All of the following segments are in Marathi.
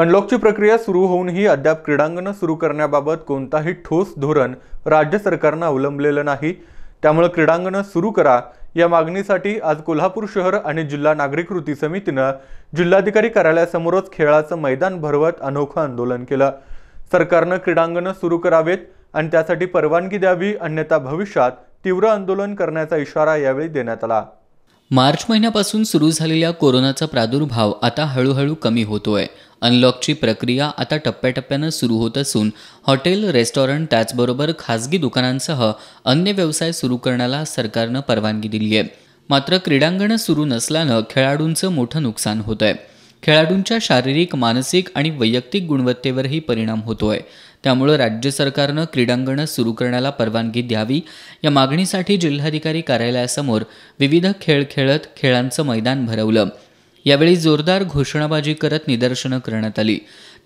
अनलॉकची प्रक्रिया सुरू होऊनही अद्याप क्रीडांगणं सुरू करण्याबाबत कोणताही ठोस धोरण राज्य सरकारनं अवलंबलेलं नाही त्यामुळे क्रीडांगणं सुरू करा या मागणीसाठी आज कोल्हापूर शहर आणि जिल्हा नागरिक कृती समितीनं जिल्हाधिकारी कार्यालयासमोरच खेळाचं मैदान भरवत अनोखं आंदोलन केलं सरकारनं क्रीडांगणं सुरू करावेत आणि त्यासाठी परवानगी द्यावी अन्यथा भविष्यात तीव्र आंदोलन करण्याचा इशारा यावेळी देण्यात आला मार्च महिन्यापासून सुरू झालेल्या कोरोनाचा प्रादुर्भाव आता हळूहळू कमी होतोय अनलॉकची प्रक्रिया आता टप्प्याटप्प्यानं सुरू होत असून हॉटेल रेस्टॉरंट त्याचबरोबर खाजगी दुकानांसह अन्य व्यवसाय सुरू करण्याला सरकारनं परवानगी दिली आहे मात्र क्रीडांगणं सुरू नसल्यानं खेळाडूंचं मोठं नुकसान होत आहे खेळाडूंच्या शारीरिक मानसिक आणि वैयक्तिक गुणवत्तेवरही परिणाम होतोय त्यामुळे राज्य सरकारनं क्रीडांगणं सुरू करण्याला परवानगी द्यावी या मागणीसाठी जिल्हाधिकारी कार्यालयासमोर विविध खेळ खेळत खेळांचं मैदान भरवलं यावेळी जोरदार घोषणाबाजी करत निदर्शनं करण्यात आली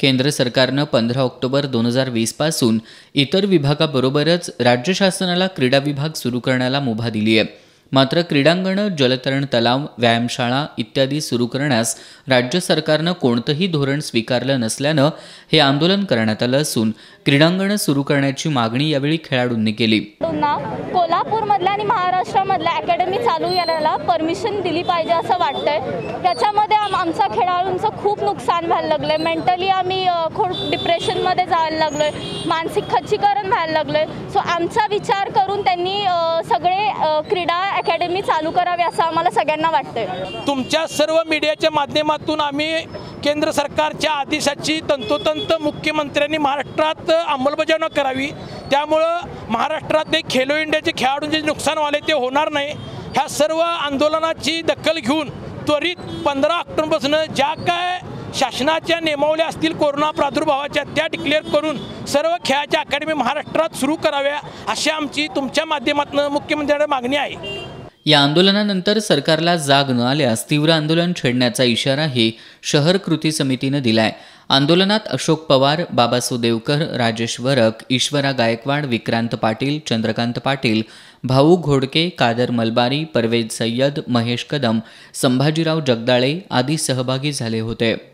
केंद्र सरकारनं पंधरा ऑक्टोबर दोन हजार वीसपासून इतर विभागाबरोबरच राज्य शासनाला क्रीडा विभाग सुरू करण्याला मुभा दिली आहे मात्र क्रीडांगणं जलतरण तलाव व्यायामशाळा इत्यादी सुरू करण्यास राज्य सरकारनं कोणतंही धोरण स्वीकारलं नसल्यानं हे आंदोलन करण्यात आलं असून क्रीडांगण सुरू करण्याची मागणी यावेळी खेळाडूंनी केली कोल्हापूरमधल्या आणि महाराष्ट्रामधल्या अकॅडमी चालू येण्याला परमिशन दिली पाहिजे असं वाटतंय त्याच्यामध्ये आमचा खेळाडूंचं खूप नुकसान व्हायला लागलंय मेंटली आम्ही खूप डिप्रेशनमध्ये जायला लागलोय मानसिक खच्चीकरण व्हायला लागलोय सो आमचा विचार करून त्यांनी सगळे क्रीडा अकॅडमी चालू करावी असं आम्हाला सगळ्यांना वाटतंय तुमच्या सर्व मीडियाच्या माध्यमातून आम्ही केंद्र सरकारच्या आदेशाची तंतोतंत मुख्यमंत्र्यांनी महाराष्ट्रात अंमलबजावणी करावी त्यामुळं ते खेलो इंडियाचे खेळाडूंचे नुकसान व्हाले ते होणार नाही ह्या सर्व आंदोलनाची दखल घेऊन त्वरित पंधरा ऑक्टोबरपासून ज्या काय शासनाच्या नियमावल्या असतील कोरोना प्रादुर्भावाच्या त्या डिक्लेअर करून सर्व खेळाच्या अकॅडमी महाराष्ट्रात सुरू कराव्या अशी आमची तुमच्या माध्यमातून मुख्यमंत्र्यांना मागणी आहे या आंदोलनानंतर सरकारला जाग न आल्यास तीव्र आंदोलन छेडण्याचा इशाराही शहर कृती समितीनं दिलाय आंदोलनात अशोक पवार बाबासू देवकर राजेश वरक ईश्वरा गायकवाड विक्रांत पाटील चंद्रकांत पाटील भाऊ घोडके कादर मलबारी परवेज सय्यद महेश कदम संभाजीराव जगदाळे आदी सहभागी झाले होते